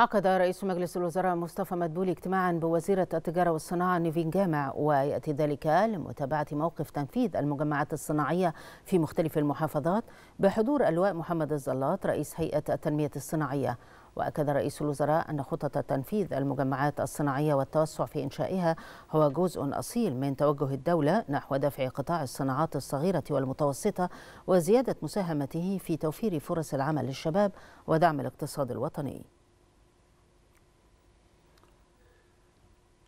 عقد رئيس مجلس الوزراء مصطفى مدبولي اجتماعا بوزيرة التجارة والصناعة نيفين جامع ويأتي ذلك لمتابعة موقف تنفيذ المجمعات الصناعية في مختلف المحافظات بحضور اللواء محمد الزلاط رئيس هيئة التنمية الصناعية وأكد رئيس الوزراء أن خطط تنفيذ المجمعات الصناعية والتوسع في إنشائها هو جزء أصيل من توجه الدولة نحو دفع قطاع الصناعات الصغيرة والمتوسطة وزيادة مساهمته في توفير فرص العمل للشباب ودعم الاقتصاد الوطني